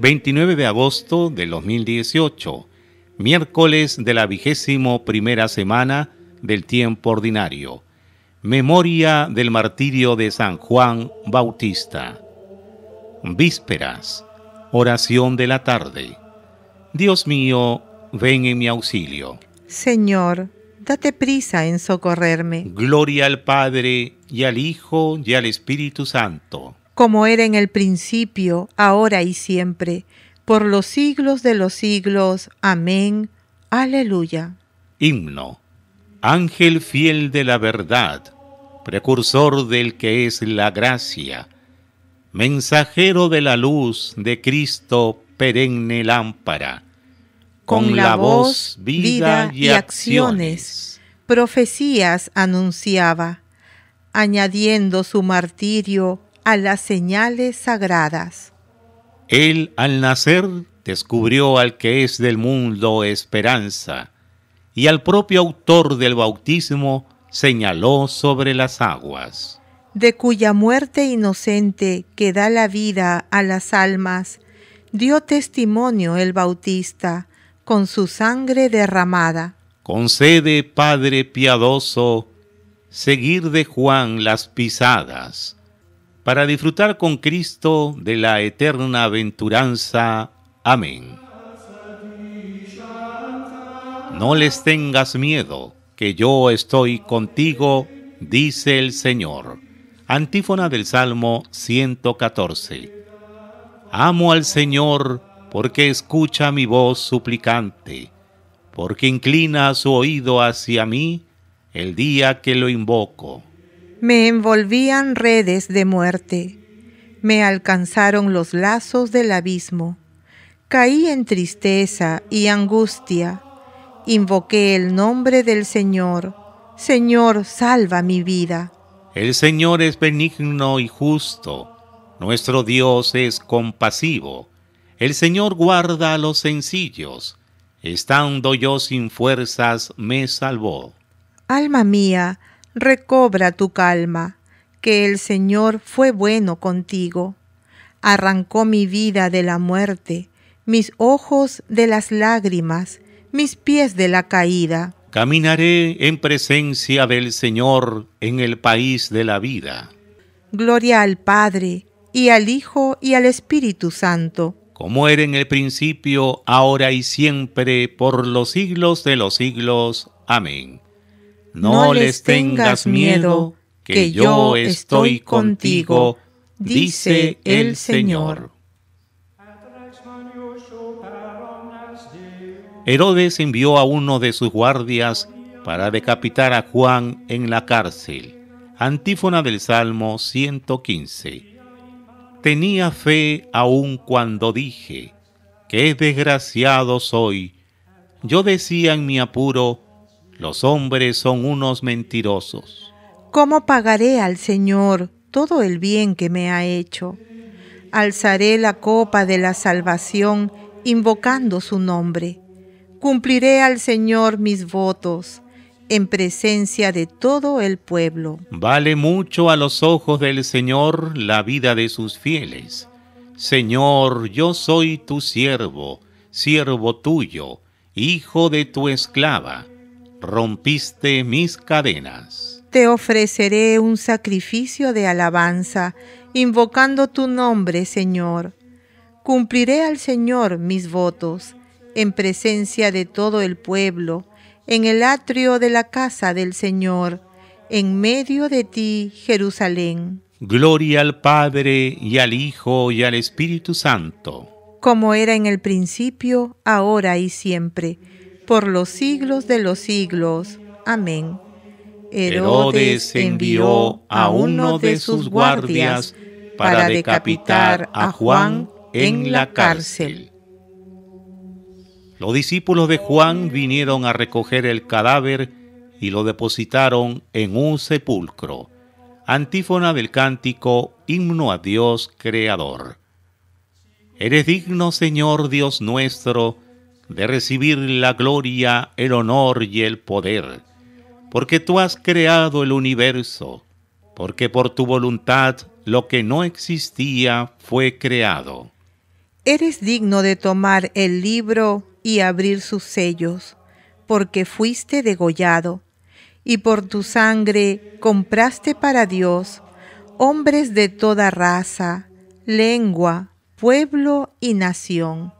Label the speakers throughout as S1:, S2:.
S1: 29 de agosto del 2018, miércoles de la vigésimo primera semana del tiempo ordinario. Memoria del martirio de San Juan Bautista. Vísperas. Oración de la tarde. Dios mío, ven en mi auxilio.
S2: Señor, date prisa en socorrerme.
S1: Gloria al Padre, y al Hijo, y al Espíritu Santo
S2: como era en el principio, ahora y siempre, por los siglos de los siglos. Amén. Aleluya.
S1: Himno. Ángel fiel de la verdad, precursor del que es la gracia, mensajero de la luz de Cristo perenne lámpara, con, la, voz, vida y acciones,
S2: profecías anunciaba, añadiendo su martirio a las señales sagradas.
S1: Él al nacer descubrió al que es del mundo esperanza y al propio autor del bautismo señaló sobre las aguas.
S2: De cuya muerte inocente que da la vida a las almas, dio testimonio el Bautista con su sangre derramada.
S1: Concede, Padre piadoso, seguir de Juan las pisadas para disfrutar con Cristo de la eterna aventuranza. Amén. No les tengas miedo, que yo estoy contigo, dice el Señor. Antífona del Salmo 114. Amo al Señor porque escucha mi voz suplicante, porque inclina su oído hacia mí el día que lo invoco. Me
S2: envolvían redes de muerte, me alcanzaron los lazos del abismo. Caí en tristeza y angustia, invoqué el nombre del Señor. Señor, salva mi vida.
S1: El Señor es benigno y justo, nuestro Dios es compasivo. El Señor guarda a los sencillos. Estando yo sin fuerzas, me salvó.
S2: Alma mía, recobra tu calma, que el Señor fue bueno contigo. Arrancó mi vida de la muerte, mis ojos de las lágrimas, mis pies de la caída.
S1: Caminaré en presencia del Señor en el país de la vida.
S2: Gloria al Padre, y al Hijo, y al Espíritu Santo.
S1: Como era en el principio, ahora y siempre, por los siglos de los siglos. Amén. No les tengas miedo, que yo estoy contigo, dice el Señor. Herodes envió a uno de sus guardias para decapitar a Juan en la cárcel. Antífona del Salmo 115. Tenía fe aun cuando dije, qué desgraciado soy. Yo decía en mi apuro, los hombres son unos mentirosos.
S2: ¿Cómo pagaré al Señor todo el bien que me ha hecho? Alzaré la copa de la salvación invocando su nombre. Cumpliré al Señor mis votos en presencia de todo el pueblo.
S1: Vale mucho a los ojos del Señor la vida de sus fieles. Señor, yo soy tu siervo, siervo tuyo, hijo de tu esclava rompiste mis cadenas.
S2: Te ofreceré un sacrificio de alabanza, invocando tu nombre, Señor. Cumpliré al Señor mis votos, en presencia de todo el pueblo, en el atrio de la casa del Señor, en medio de ti, Jerusalén.
S1: Gloria al Padre y al Hijo y al Espíritu Santo.
S2: Como era en el principio, ahora y siempre por los siglos de los siglos. Amén. Herodes envió a uno de sus guardias
S3: para decapitar a Juan en la
S1: cárcel. Los discípulos de Juan vinieron a recoger el cadáver y lo depositaron en un sepulcro. Antífona del cántico, himno a Dios Creador. Eres digno, Señor Dios nuestro, de recibir la gloria, el honor y el poder, porque tú has creado el universo, porque por tu voluntad lo que no existía fue creado.
S2: Eres digno de tomar el libro y abrir sus sellos, porque fuiste degollado, y por tu sangre compraste para Dios hombres de toda raza, lengua, pueblo y nación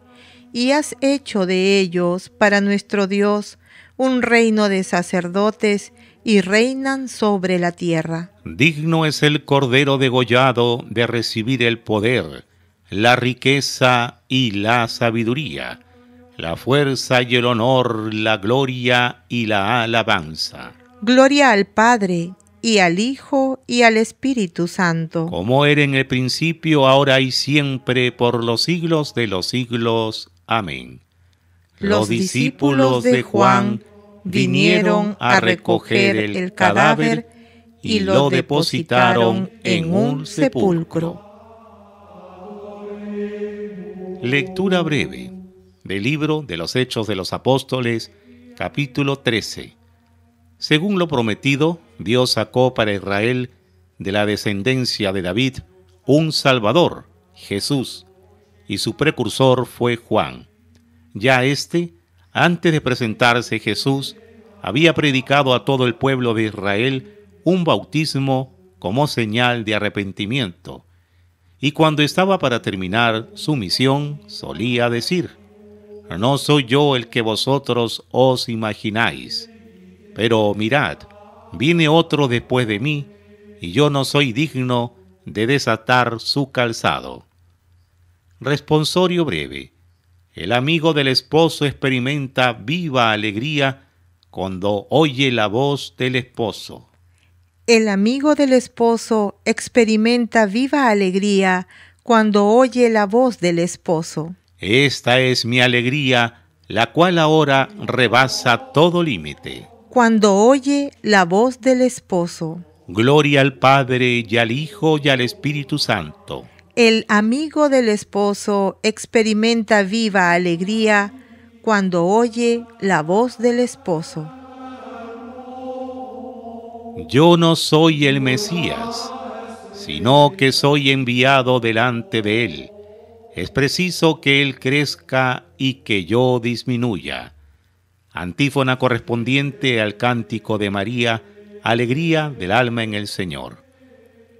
S2: y has hecho de ellos para nuestro Dios un reino de sacerdotes y reinan sobre la tierra.
S1: Digno es el Cordero degollado de recibir el poder, la riqueza y la sabiduría, la fuerza y el honor, la gloria y la alabanza.
S2: Gloria al Padre y al Hijo y al Espíritu Santo.
S1: Como era en el principio, ahora y siempre, por los siglos de los siglos. Amén. Los discípulos de Juan
S3: vinieron a recoger el cadáver y lo depositaron en un sepulcro.
S1: Lectura breve del libro de los Hechos de los Apóstoles, capítulo 13. Según lo prometido, Dios sacó para Israel de la descendencia de David un Salvador, Jesús, y su precursor fue Juan. Ya este, antes de presentarse Jesús, había predicado a todo el pueblo de Israel un bautismo como señal de arrepentimiento. Y cuando estaba para terminar su misión, solía decir, No soy yo el que vosotros os imagináis, pero mirad, viene otro después de mí, y yo no soy digno de desatar su calzado. Responsorio breve. El amigo del esposo experimenta viva alegría cuando oye la voz del esposo.
S2: El amigo del esposo experimenta viva alegría cuando oye la voz del esposo.
S1: Esta es mi alegría, la cual ahora rebasa todo límite.
S2: Cuando oye la voz del esposo.
S1: Gloria al Padre y al Hijo y al Espíritu Santo
S2: el amigo del esposo experimenta viva alegría cuando oye la voz del esposo.
S1: Yo no soy el Mesías, sino que soy enviado delante de él. Es preciso que él crezca y que yo disminuya. Antífona correspondiente al cántico de María, Alegría del alma en el Señor.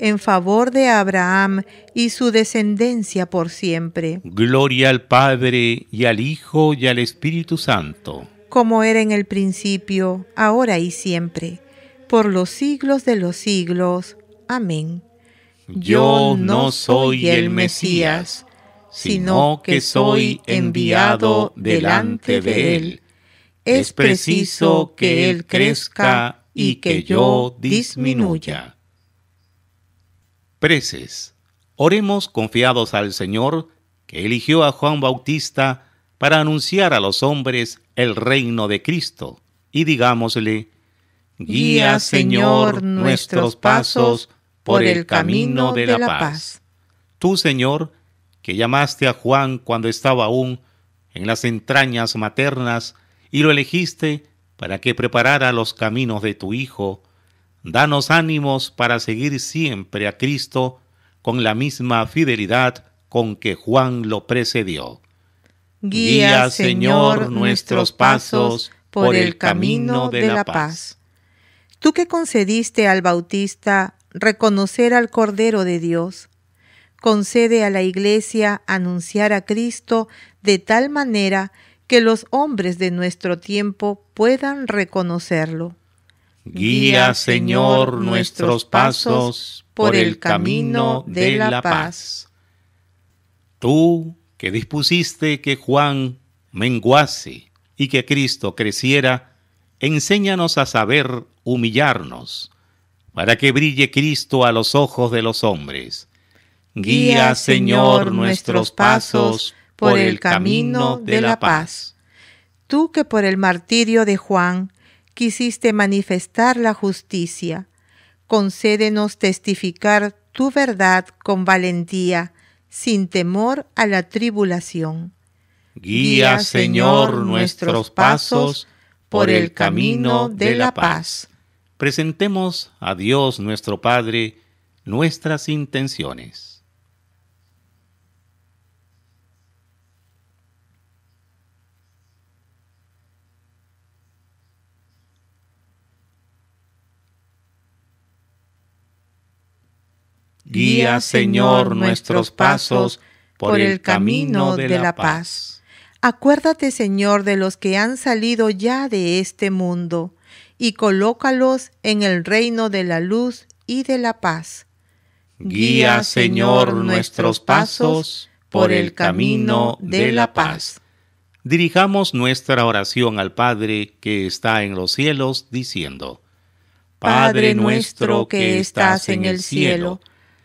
S2: en favor de Abraham y su descendencia por siempre.
S1: Gloria al Padre y al Hijo y al Espíritu Santo.
S2: Como era en el principio, ahora y siempre, por los siglos de los siglos. Amén.
S3: Yo no soy el Mesías, sino que soy enviado delante de Él. Es preciso que Él crezca y que yo disminuya.
S1: Preces. Oremos confiados al Señor, que eligió a Juan Bautista para anunciar a los hombres el reino de Cristo, y digámosle, Guía, Señor, nuestros pasos por el camino de la paz. Tú, Señor, que llamaste a Juan cuando estaba aún en las entrañas maternas y lo elegiste para que preparara los caminos de tu Hijo, danos ánimos para seguir siempre a Cristo con la misma fidelidad con que Juan lo precedió. Guía, Señor, nuestros pasos por el
S3: camino de la paz.
S2: Tú que concediste al Bautista reconocer al Cordero de Dios, concede a la Iglesia anunciar a Cristo de tal manera que los hombres de nuestro tiempo puedan reconocerlo.
S3: Guía, Señor, nuestros pasos por el
S2: camino
S1: de la
S3: paz.
S1: Tú que dispusiste que Juan menguase y que Cristo creciera, enséñanos a saber humillarnos, para que brille Cristo a los ojos de los hombres. Guía, Señor, nuestros pasos por el
S2: camino de la paz. Tú que por el martirio de Juan quisiste manifestar la justicia. Concédenos testificar tu verdad con valentía, sin temor a la tribulación.
S3: Guía, Señor, nuestros pasos por el camino de la paz.
S1: Presentemos a Dios nuestro Padre nuestras intenciones.
S3: Guía, Señor, nuestros pasos por el camino de la paz.
S2: Acuérdate, Señor, de los que han salido ya de este mundo, y colócalos en el reino de la luz y de la paz.
S3: Guía, Señor, nuestros pasos por el camino de la paz.
S1: Dirijamos nuestra oración al Padre que está en los cielos, diciendo, Padre nuestro que estás en el cielo,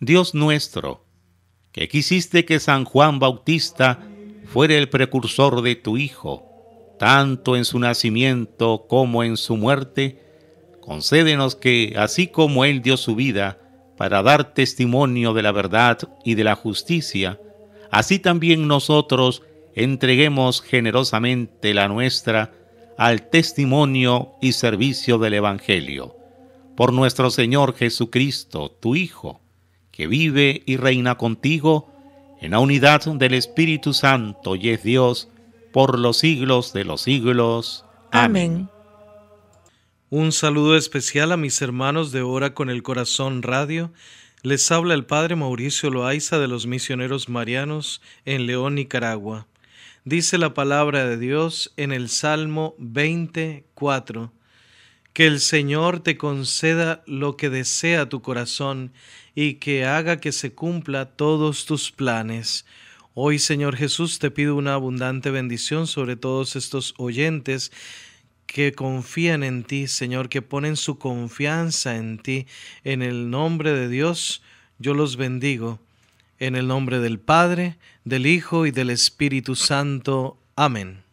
S1: Dios nuestro, que quisiste que San Juan Bautista fuera el precursor de tu Hijo, tanto en su nacimiento como en su muerte, concédenos que, así como Él dio su vida para dar testimonio de la verdad y de la justicia, así también nosotros entreguemos generosamente la nuestra al testimonio y servicio del Evangelio. Por nuestro Señor Jesucristo, tu Hijo, que vive y reina contigo en la unidad del Espíritu Santo y es Dios por los siglos de los siglos. Amén. Un saludo especial a mis hermanos de Hora con el Corazón Radio. Les habla el Padre Mauricio Loaiza de los Misioneros Marianos en León, Nicaragua. Dice la palabra de Dios en el Salmo 24. Que el Señor te conceda lo que desea tu corazón y que haga que se cumpla todos tus planes. Hoy, Señor Jesús, te pido una abundante bendición sobre todos estos oyentes que confían en ti, Señor, que ponen su confianza en ti. En el nombre de Dios, yo los bendigo. En el nombre del Padre, del Hijo y del Espíritu Santo. Amén.